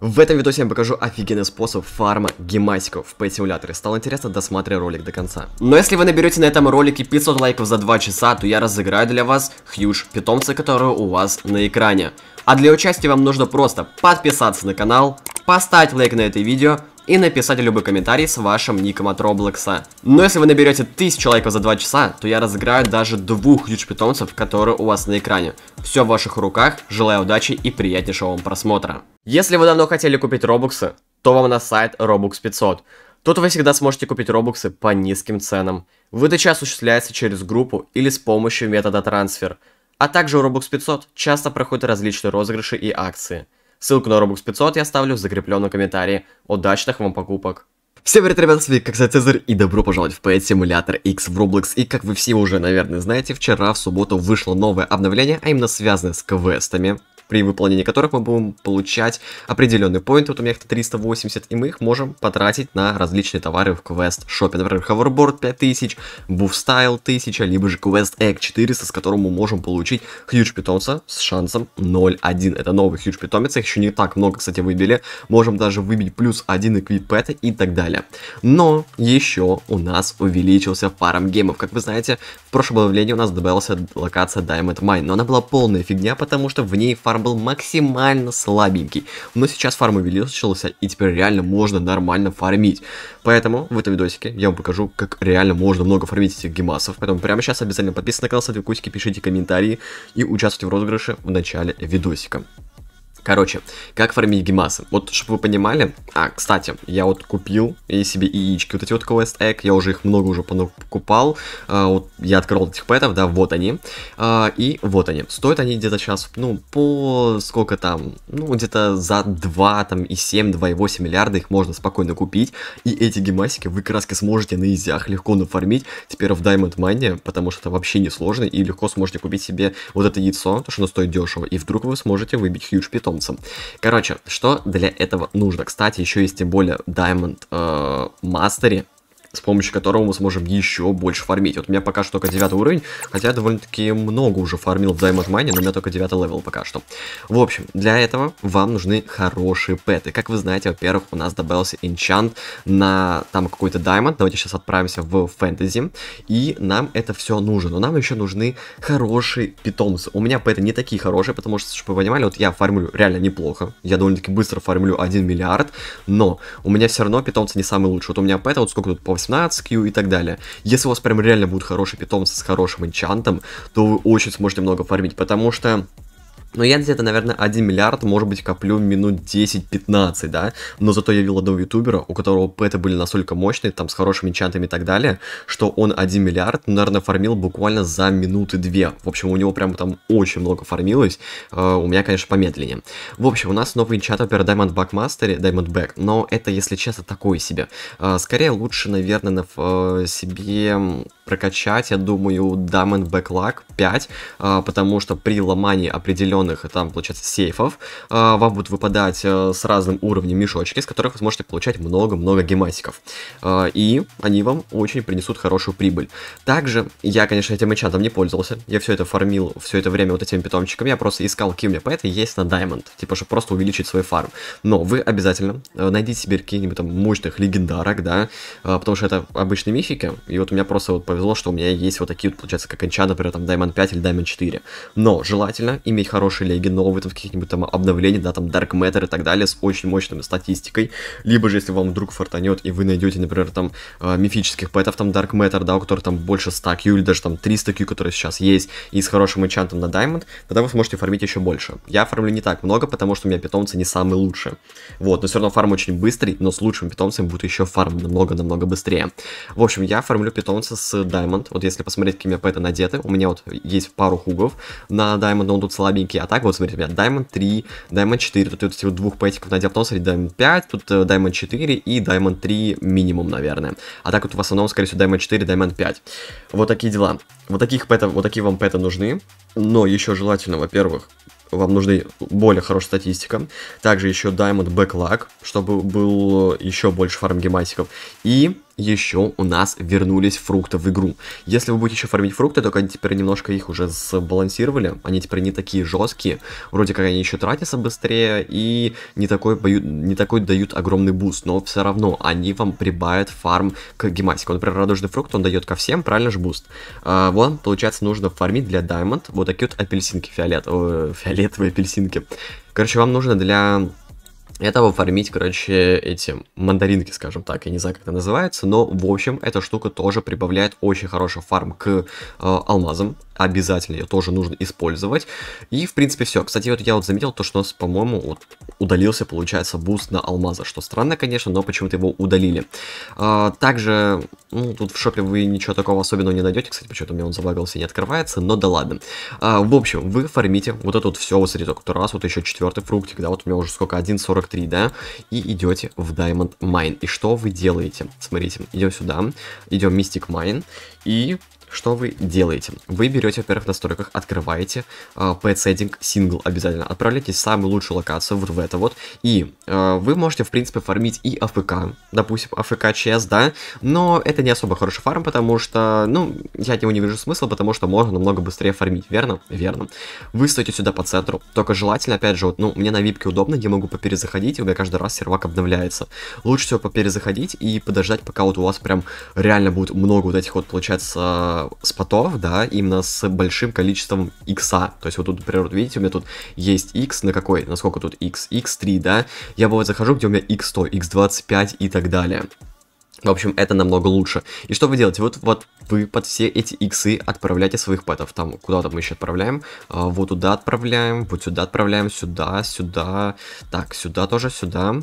В этом видосе я покажу офигенный способ фарма гематиков в Pet Simulator. Стало интересно, досматривай ролик до конца. Но если вы наберете на этом ролике 500 лайков за 2 часа, то я разыграю для вас хьюж питомца, который у вас на экране. А для участия вам нужно просто подписаться на канал, поставить лайк на это видео, и написать любой комментарий с вашим ником от Роблокса. Но если вы наберете 1000 лайков за 2 часа, то я разыграю даже двух юдж питомцев, которые у вас на экране. Все в ваших руках, желаю удачи и приятнейшего вам просмотра. Если вы давно хотели купить Робоксы, то вам на сайт Robux 500. Тут вы всегда сможете купить робоксы по низким ценам. Выдача осуществляется через группу или с помощью метода трансфер. А также у Robux 500 часто проходят различные розыгрыши и акции. Ссылку на Robux 500 я оставлю в закрепленном комментарии. Удачных вам покупок! Всем привет, ребята, с вами Кокса Цезарь, и добро пожаловать в Pet Simulator X в Roblox. И как вы все уже, наверное, знаете, вчера в субботу вышло новое обновление, а именно связанное с квестами при выполнении которых мы будем получать определенный поинт, вот у меня их 380, и мы их можем потратить на различные товары в квест-шопе, например, Hoverboard 5000, Buff Style 1000, либо же квест Egg 400, с которым мы можем получить Huge питомца с шансом 0.1, это новый Huge питомец, их еще не так много, кстати, выбили, можем даже выбить плюс 1 эквипета и так далее. Но еще у нас увеличился фарм геймов, как вы знаете, в прошлом обновлении у нас добавилась локация Diamond Mine, но она была полная фигня, потому что в ней фарм фарм был максимально слабенький. Но сейчас фарм увеличился, и теперь реально можно нормально фармить. Поэтому в этом видосике я вам покажу, как реально можно много фармить этих гемасов. Поэтому прямо сейчас обязательно подписывайтесь на канал, ставьте кусики, пишите комментарии и участвуйте в розыгрыше в начале видосика. Короче, как фармить гемасы? Вот, чтобы вы понимали, а, кстати, я вот купил и себе яички, вот эти вот Quest Egg, я уже их много уже покупал, а, вот я открыл этих пэтов, да, вот они, а, и вот они, стоят они где-то сейчас, ну, по сколько там, ну, где-то за 2, там, и 7, 2,8 миллиарда их можно спокойно купить, и эти гемасики вы краски сможете на изях легко нафармить, теперь в Diamond Mine, потому что это вообще не сложно, и легко сможете купить себе вот это яйцо, то что оно стоит дешево, и вдруг вы сможете выбить Huge питомцем. Короче, что для этого нужно? Кстати, еще есть тем более Diamond э, Mastery, с помощью которого мы сможем еще больше фармить. Вот у меня пока что только 9 уровень, хотя я довольно-таки много уже фармил в Diamond Mine, но у меня только 9 левел пока что. В общем, для этого вам нужны хорошие пэты. Как вы знаете, во-первых, у нас добавился энчант на там какой-то Diamond, давайте сейчас отправимся в фэнтези, и нам это все нужно, но нам еще нужны хорошие питомцы. У меня пэты не такие хорошие, потому что, чтобы вы понимали, вот я фармлю реально неплохо, я довольно-таки быстро фармлю 1 миллиард, но у меня все равно питомцы не самые лучшие. Вот у меня пэта, вот сколько тут по 16Q и так далее. Если у вас прям реально будут хорошие питомцы с хорошим энчантом, то вы очень сможете много фармить, потому что но ну, я где-то, наверное, 1 миллиард, может быть, коплю минут 10-15, да? Но зато я видел одного ютубера, у которого пэты были настолько мощные, там, с хорошими чантами и так далее, что он 1 миллиард, ну, наверное, фармил буквально за минуты-две. В общем, у него прям там очень много фармилось. Э, у меня, конечно, помедленнее. В общем, у нас новый чат Diamond Back Master, Diamond Back. но это, если честно, такое себе. Э, скорее, лучше, наверное, на, э, себе прокачать, я думаю, Diamond Backlog 5, а, потому что при ломании определенных, э, там, получается, сейфов, а, вам будут выпадать э, с разным уровнем мешочки, с которых вы сможете получать много-много гематиков. А, и они вам очень принесут хорошую прибыль. Также я, конечно, этим мечатом не пользовался, я все это фармил все это время вот этим питомчиком, я просто искал, какие у меня поэты есть на Diamond, типа, чтобы просто увеличить свой фарм. Но вы обязательно э, найдите себе какие-нибудь там мощных легендарок, да, потому что это обычные мифики, и вот у меня просто вот повезло, что у меня есть вот такие вот, получается, как Энча, например, там Diamond 5 или Diamond 4. Но желательно иметь хорошие леги, новые там какие нибудь там обновления, да, там Dark Matter и так далее, с очень мощной статистикой. Либо же, если вам вдруг фартанет, и вы найдете, например, там э, мифических поэтов, там Dark Matter, да, у которых там больше 100 Q или даже там 300 Q, которые сейчас есть, и с хорошим энчантом на Diamond, тогда вы сможете фармить еще больше. Я фармлю не так много, потому что у меня питомцы не самые лучшие. Вот, но все равно фарм очень быстрый, но с лучшим питомцем будет еще фарм намного-намного быстрее. В общем, я фармлю питомца с даже Diamond. Вот если посмотреть, какие у меня пэты надеты, у меня вот есть пару хугов на Diamond, но он тут слабенький. А так вот, смотрите, у меня Diamond 3, Diamond 4, тут вот всего двух пэтиков надел, потом, смотрите, Diamond 5, тут э, Diamond 4 и Diamond 3 минимум, наверное. А так вот в основном, скорее всего, Diamond 4, Diamond 5. Вот такие дела. Вот таких пэтов, вот такие вам пэты нужны. Но еще желательно, во-первых, вам нужны более хорошая статистика. Также еще Diamond Backlog, чтобы был еще больше фарм гематиков И еще у нас вернулись фрукты в игру. Если вы будете еще фармить фрукты, только они теперь немножко их уже сбалансировали. Они теперь не такие жесткие. Вроде как они еще тратятся быстрее и не такой, боют, не такой дают огромный буст. Но все равно они вам прибавят фарм к гематику. Например, радужный фрукт он дает ко всем, правильно же буст. А, вот, получается, нужно фармить для Diamond вот такие вот апельсинки фиолет, э, фиолетовые апельсинки. Короче, вам нужно для это оформить, короче, эти мандаринки, скажем так, я не знаю, как это называется, но, в общем, эта штука тоже прибавляет очень хороший фарм к э, алмазам, обязательно ее тоже нужно использовать, и, в принципе, все. Кстати, вот я вот заметил то, что у нас, по-моему, вот удалился, получается, буст на алмазы, что странно, конечно, но почему-то его удалили. Э, также, ну, тут в шопе вы ничего такого особенного не найдете, кстати, почему-то у меня он забагался и не открывается, но да ладно. Э, в общем, вы фармите вот это вот все, вот смотрите, только раз, вот еще четвертый фруктик, да, вот у меня уже сколько, 1,40 43, да, и идете в Diamond Mine. И что вы делаете? Смотрите, идем сюда, идем Mystic Mine, и что вы делаете? Вы берете, во-первых, в настройках, открываете э, Pet Setting Single обязательно. Отправляйте самую лучшую локацию вот в это вот. И э, вы можете, в принципе, фармить и АФК. Допустим, АФК ЧС, да. Но это не особо хороший фарм, потому что, ну, я от него не вижу смысла, потому что можно намного быстрее фармить. Верно? Верно. Вы стоите сюда по центру. Только желательно, опять же, вот, ну, мне на випке удобно, я могу поперезаходить, у меня каждый раз сервак обновляется. Лучше всего поперезаходить и подождать, пока вот у вас прям реально будет много вот этих вот, получается э, спотов, да, именно с большим количеством икса. То есть вот тут, например, вот видите, у меня тут есть x, на какой, насколько тут x, x3, да. Я бывает захожу, где у меня x100, x25 и так далее. В общем, это намного лучше. И что вы делаете? Вот, вот вы под все эти иксы отправляете своих пэтов. Там, куда-то мы еще отправляем. А, вот туда отправляем, вот сюда отправляем, сюда, сюда. Так, сюда тоже, сюда.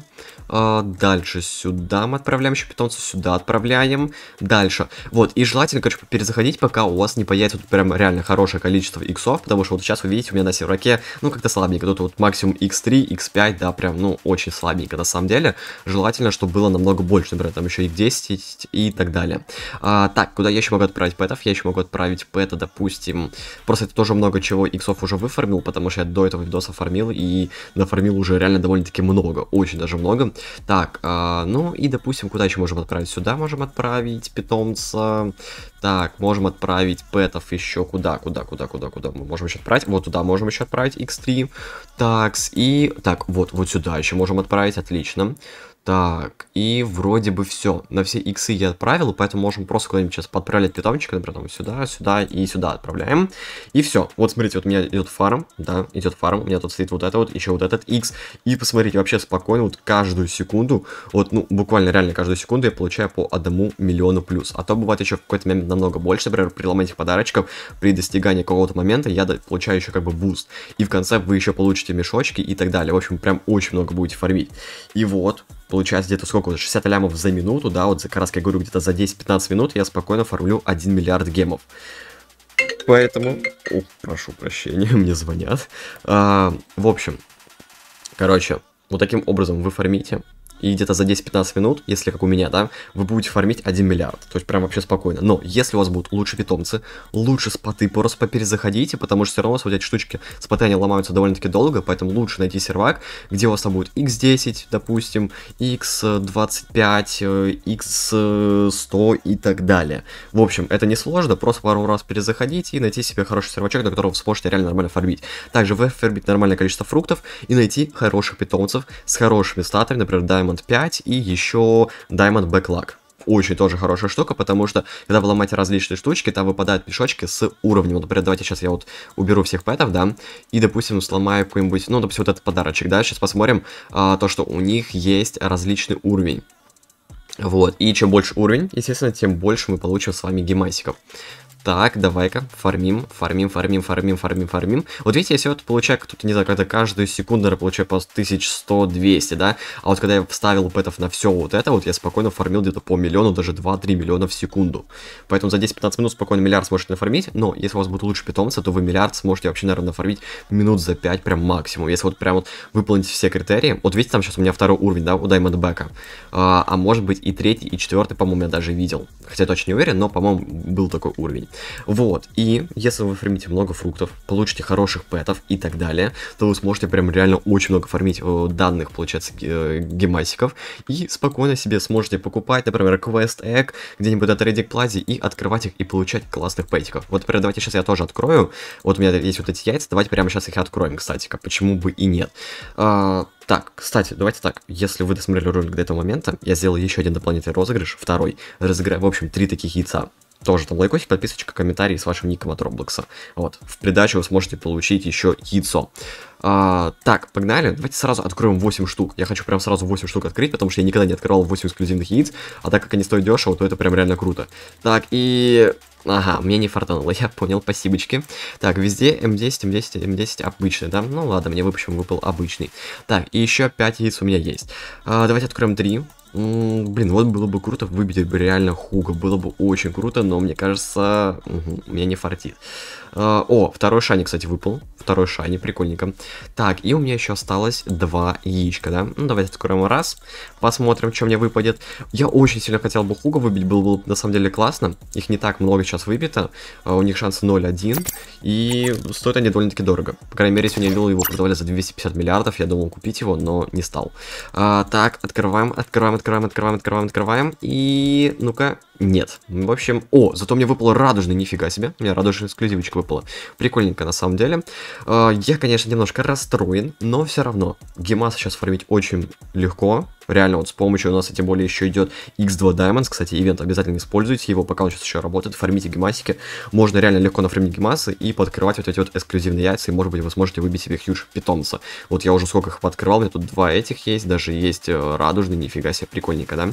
А, дальше сюда мы отправляем еще питомца, сюда отправляем. Дальше. Вот, и желательно, короче, перезаходить, пока у вас не появится вот прям реально хорошее количество иксов. Потому что вот сейчас вы видите, у меня на серваке, ну, как-то слабенько. Тут вот максимум x3, x5, да, прям, ну, очень слабенько на самом деле. Желательно, чтобы было намного больше, например, там еще и где тестить и так далее. А, так, куда я еще могу отправить пэтов? Я еще могу отправить пэта, допустим. Просто это тоже много чего иксов уже выфармил, потому что я до этого видоса фармил и нафармил уже реально довольно-таки много, очень даже много. Так, а, ну и допустим, куда еще можем отправить? Сюда можем отправить питомца. Так, можем отправить пэтов еще куда, куда, куда, куда, куда мы можем еще отправить. Вот туда можем еще отправить x3. Такс, и... Так, вот, вот сюда еще можем отправить, отлично. Так, и вроде бы все. На все иксы я отправил, поэтому можем просто куда-нибудь сейчас подправлять питомчика, например, там сюда, сюда и сюда отправляем. И все. Вот смотрите, вот у меня идет фарм, да, идет фарм, у меня тут стоит вот это вот, еще вот этот x. И посмотрите, вообще спокойно, вот каждую секунду, вот, ну, буквально реально каждую секунду я получаю по одному миллиону плюс. А то бывает еще в какой-то момент намного больше, например, при ломании подарочков, при достигании какого-то момента я получаю еще как бы буст. И в конце вы еще получите мешочки и так далее. В общем, прям очень много будете фармить. И вот, получается где-то сколько, 60 лямов за минуту, да, вот как раз я говорю, где-то за 10-15 минут я спокойно фармлю 1 миллиард гемов. Поэтому, о, прошу прощения, мне звонят. А, в общем, короче, вот таким образом вы фармите и где-то за 10-15 минут, если как у меня, да, вы будете фармить 1 миллиард. То есть прям вообще спокойно. Но если у вас будут лучше питомцы, лучше споты, просто поперезаходите, потому что все равно у вас вот эти штучки, споты они ломаются довольно-таки долго, поэтому лучше найти сервак, где у вас там будет x10, допустим, x25, x100 э, и так далее. В общем, это несложно, просто пару раз перезаходите и найти себе хороший сервачок, на котором вы сможете реально нормально фармить. Также вы фармить нормальное количество фруктов и найти хороших питомцев с хорошими статами, например, Diamond Diamond 5 и еще Diamond Backlog очень тоже хорошая штука, потому что когда вы ломаете различные штучки, там выпадают пешочки с уровнем. например, давайте сейчас я вот уберу всех пэтов, да, и, допустим, сломаю какой-нибудь, ну, допустим, вот этот подарочек, да, сейчас посмотрим а, то, что у них есть различный уровень. Вот, и чем больше уровень, естественно, тем больше мы получим с вами гемасиков. Так, давай-ка, фармим, фармим, фармим, фармим, фармим, фармим. Вот видите, я все это получаю, тут, не знаю, когда каждую секунду я получаю по 1100-200, да? А вот когда я вставил пэтов на все вот это, вот я спокойно фармил где-то по миллиону, даже 2-3 миллиона в секунду. Поэтому за 10-15 минут спокойно миллиард сможете нафармить, но если у вас будут лучше питомцы, то вы миллиард сможете вообще, наверное, нафармить минут за 5 прям максимум. Если вот прям вот выполните все критерии, вот видите, там сейчас у меня второй уровень, да, у Даймондбека. А, а может быть и третий, и четвертый, по-моему, я даже видел. Хотя я точно не уверен, но, по-моему, был такой уровень. Вот, и если вы фармите много фруктов, получите хороших пэтов и так далее, то вы сможете прям реально очень много фармить э, данных, получается, э, гемасиков, и спокойно себе сможете покупать, например, квест эк где-нибудь от Reddit Plaza и открывать их и получать классных пэтиков. Вот, например, давайте сейчас я тоже открою, вот у меня есть вот эти яйца, давайте прямо сейчас их откроем, кстати, как почему бы и нет. А, так, кстати, давайте так, если вы досмотрели ролик до этого момента, я сделал еще один дополнительный розыгрыш, второй, разыграю, в общем, три таких яйца тоже там лайкосик, подписочка, комментарий с вашим ником от Роблокса. Вот. В придачу вы сможете получить еще яйцо. А, так, погнали. Давайте сразу откроем 8 штук. Я хочу прям сразу 8 штук открыть, потому что я никогда не открывал 8 эксклюзивных яиц. А так как они стоят дешево, то это прям реально круто. Так, и... Ага, мне не фартануло, я понял, спасибочки. Так, везде М10, М10, М10 обычный, да? Ну ладно, мне выпущен выпал обычный. Так, и еще 5 яиц у меня есть. А, давайте откроем 3. блин, вот было бы круто выбить бы реально Хуга, было бы очень круто, но мне кажется, угу, меня не фартит. А, о, второй шани, кстати, выпал, второй шани прикольненько. Так, и у меня еще осталось два яичка, да? Ну, давайте откроем раз, посмотрим, что мне выпадет. Я очень сильно хотел бы Хуга выбить, было бы на самом деле классно. Их не так много сейчас выбито, а у них шанс 0-1, и стоят они довольно-таки дорого. По крайней мере, сегодня я видел, его продавали за 250 миллиардов, я думал купить его, но не стал. А, так, открываем, открываем, открываем, открываем, открываем, открываем, и... Ну-ка, нет. В общем, о, зато мне выпало радужный, нифига себе. Мне радужный эксклюзивочка выпала. Прикольненько, на самом деле. Э, я, конечно, немножко расстроен, но все равно. Гемаса сейчас фармить очень легко реально вот с помощью у нас, а тем более, еще идет X2 Diamonds, кстати, ивент обязательно используйте его, пока он сейчас еще работает, фармите гемасики, можно реально легко нафармить гемасы и подкрывать вот эти вот эксклюзивные яйца, и, может быть, вы сможете выбить себе хьюж питомца. Вот я уже сколько их подкрывал, у меня тут два этих есть, даже есть э, радужный, нифига себе, прикольненько, да?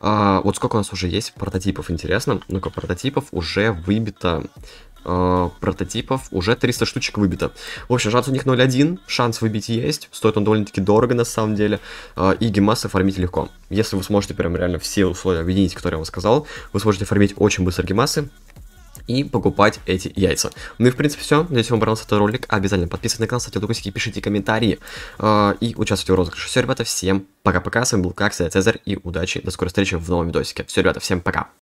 А, вот сколько у нас уже есть прототипов, интересно? Ну-ка, прототипов уже выбито э, прототипов уже 300 штучек выбито. В общем, шанс у них 0.1, шанс выбить есть, стоит он довольно-таки дорого на самом деле, э, и гемас оформить легко. Если вы сможете прям реально все условия объединить, которые я вам сказал, вы сможете оформить очень быстро гемасы, и покупать эти яйца. Ну и в принципе все. Надеюсь, вам понравился этот ролик. Обязательно подписывайтесь на канал, ставьте лайки, пишите комментарии э, и участвуйте в розыгрыше. Все, ребята, всем пока-пока. С вами был, как всегда, Цезарь и удачи. До скорой встречи в новом видосике. Все, ребята, всем пока.